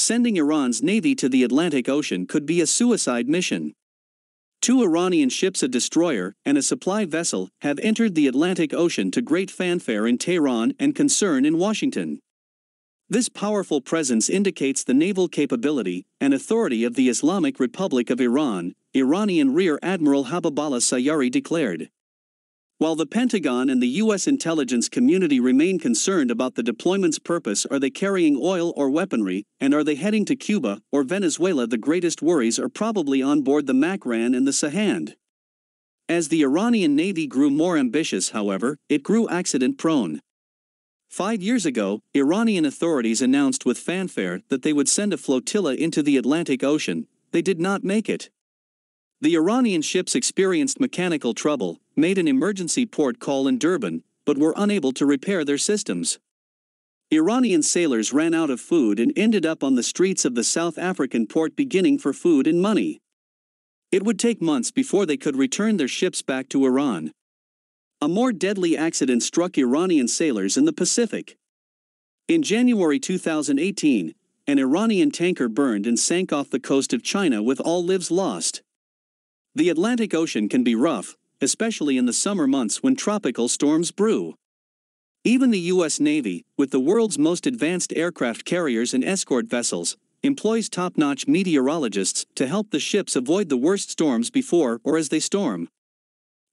sending Iran's navy to the Atlantic Ocean could be a suicide mission. Two Iranian ships, a destroyer and a supply vessel, have entered the Atlantic Ocean to great fanfare in Tehran and concern in Washington. This powerful presence indicates the naval capability and authority of the Islamic Republic of Iran, Iranian Rear Admiral Habiballah Sayari declared. While the Pentagon and the U.S. intelligence community remain concerned about the deployment's purpose are they carrying oil or weaponry, and are they heading to Cuba or Venezuela the greatest worries are probably on board the Makran and the Sahand. As the Iranian Navy grew more ambitious however, it grew accident-prone. Five years ago, Iranian authorities announced with fanfare that they would send a flotilla into the Atlantic Ocean, they did not make it. The Iranian ships experienced mechanical trouble, made an emergency port call in Durban, but were unable to repair their systems. Iranian sailors ran out of food and ended up on the streets of the South African port beginning for food and money. It would take months before they could return their ships back to Iran. A more deadly accident struck Iranian sailors in the Pacific. In January 2018, an Iranian tanker burned and sank off the coast of China with all lives lost. The Atlantic Ocean can be rough, especially in the summer months when tropical storms brew. Even the U.S. Navy, with the world's most advanced aircraft carriers and escort vessels, employs top notch meteorologists to help the ships avoid the worst storms before or as they storm.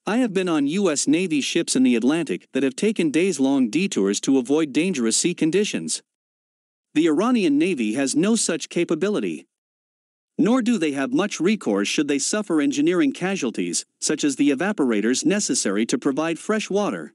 I have been on U.S. Navy ships in the Atlantic that have taken days long detours to avoid dangerous sea conditions. The Iranian Navy has no such capability nor do they have much recourse should they suffer engineering casualties, such as the evaporators necessary to provide fresh water.